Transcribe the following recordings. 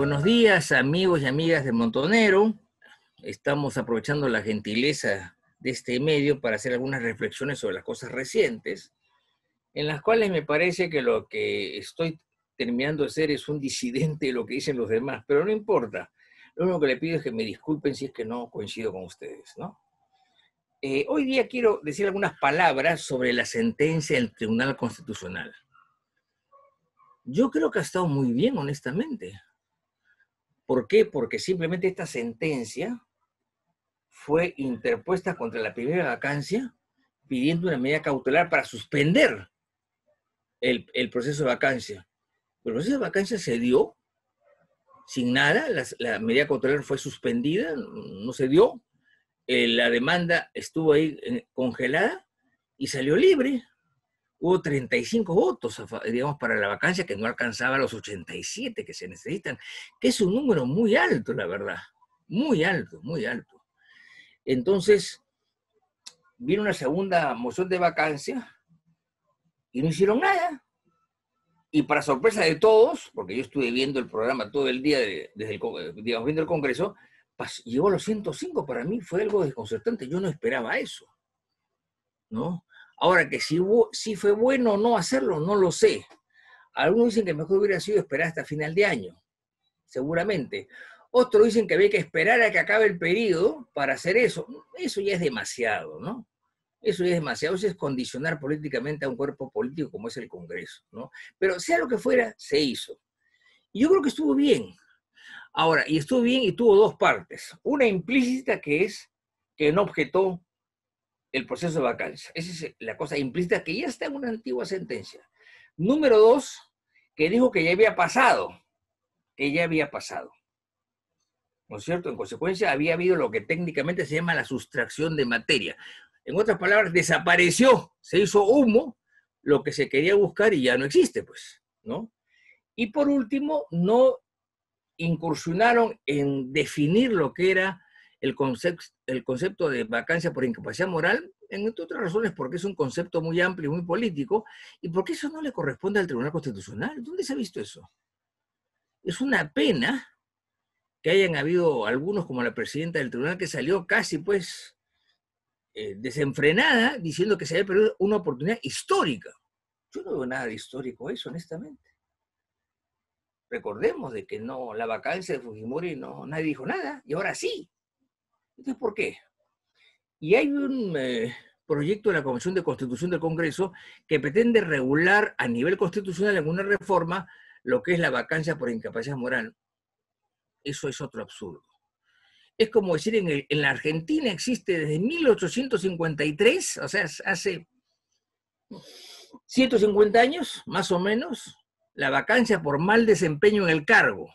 Buenos días, amigos y amigas de Montonero. Estamos aprovechando la gentileza de este medio para hacer algunas reflexiones sobre las cosas recientes, en las cuales me parece que lo que estoy terminando de ser es un disidente de lo que dicen los demás, pero no importa. Lo único que le pido es que me disculpen si es que no coincido con ustedes, ¿no? Eh, hoy día quiero decir algunas palabras sobre la sentencia del Tribunal Constitucional. Yo creo que ha estado muy bien, honestamente ¿Por qué? Porque simplemente esta sentencia fue interpuesta contra la primera vacancia pidiendo una medida cautelar para suspender el, proceso de vacancia. Pero el proceso de vacancia se dio sin nada, la, medida cautelar fue suspendida, no se dio, eh, la demanda estuvo ahí eh, congelada y salió libre hubo 35 votos, digamos, para la vacancia que no alcanzaba los 87 que se necesitan, que es un número muy alto, la verdad, muy alto, muy alto. Entonces, vino una segunda moción de vacancia y no hicieron nada. Y para sorpresa de todos, porque yo estuve viendo el programa todo el día, desde digamos, viendo el Congreso, llegó a los 105, para mí fue algo desconcertante, yo no esperaba eso, ¿no? Ahora, que si, fue bueno o no hacerlo, no lo sé. Algunos dicen que mejor hubiera sido esperar hasta final de año, seguramente. Otros dicen que había que esperar a que acabe el periodo para hacer eso. Eso ya es demasiado, ¿no? Eso ya es demasiado. Eso es condicionar políticamente a un cuerpo político como es el Congreso, ¿no? Pero sea lo que fuera, se hizo. Y yo creo que estuvo bien. Ahora, y estuvo bien y tuvo dos partes. Una implícita que es que no objetó el proceso de vacancia. Esa es la cosa implícita que ya está en una antigua sentencia. Número dos, que dijo que ya había pasado, que ya había pasado. ¿No es cierto? En consecuencia, había habido lo que técnicamente se llama la sustracción de materia. En otras palabras, desapareció, se hizo humo lo que se quería buscar y ya no existe, pues, ¿no? Y por último, no incursionaron en definir lo que era el, concepto de vacancia por incapacidad moral, entre otras razones porque es un concepto muy amplio y muy político, y porque eso no le corresponde al Tribunal Constitucional. ¿Dónde se ha visto eso? Es una pena que hayan habido algunos, como la presidenta del tribunal, que salió casi pues eh, desenfrenada diciendo que se había perdido una oportunidad histórica. Yo no veo nada de histórico eso, honestamente. Recordemos de que no, la vacancia de Fujimori no, nadie dijo nada, y ahora sí. Entonces, ¿por qué? Y hay un eh, proyecto de la Comisión de Constitución del Congreso que pretende regular a nivel constitucional en una reforma lo que es la vacancia por incapacidad moral. Eso es otro absurdo. Es como decir, en, en la Argentina existe desde 1853, o sea, hace 150 años, más o menos, la vacancia por mal desempeño en el cargo.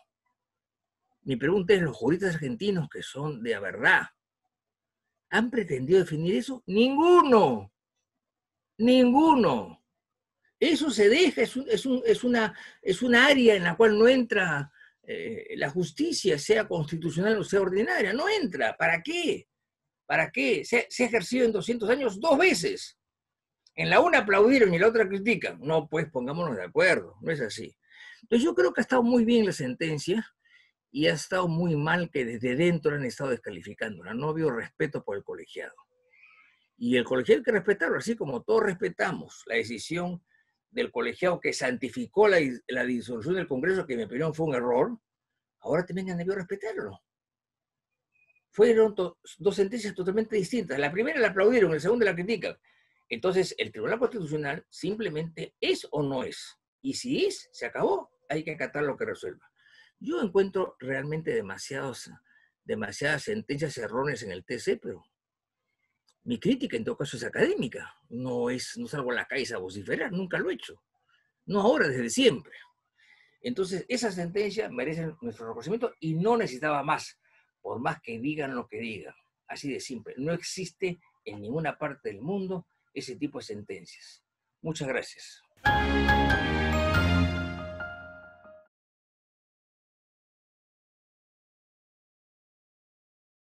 Mi pregunta es, ¿los juristas argentinos que son de la verdad han pretendido definir eso? Ninguno, ninguno. Eso se deja, es, un, una, área en la cual no entra eh, la justicia, sea constitucional o sea ordinaria, no entra. ¿Para qué? ¿Para qué? Se, se ha ejercido en 200 años dos veces. En la una aplaudieron y en la otra critican. No, pues pongámonos de acuerdo, no es así. Entonces yo creo que ha estado muy bien la sentencia y ha estado muy mal que desde dentro han estado descalificando. No ha habido respeto por el colegiado. Y el colegiado hay que respetarlo, así como todos respetamos la decisión del colegiado que santificó la, disolución del Congreso, que en mi opinión fue un error, ahora también han debido respetarlo. Fueron dos sentencias totalmente distintas. La primera la aplaudieron, la segunda la critican. Entonces, el Tribunal Constitucional simplemente es o no es. Y si es, se acabó. Hay que acatar lo que resuelva. Yo encuentro realmente demasiadas sentencias erróneas en el TC, pero mi crítica en todo caso es académica. No, es, no salgo a la calle a vociferar, nunca lo he hecho. No ahora, desde siempre. Entonces, esa sentencia merece nuestro reconocimiento y no necesitaba más, por más que digan lo que digan. Así de simple. No existe en ninguna parte del mundo ese tipo de sentencias. Muchas gracias.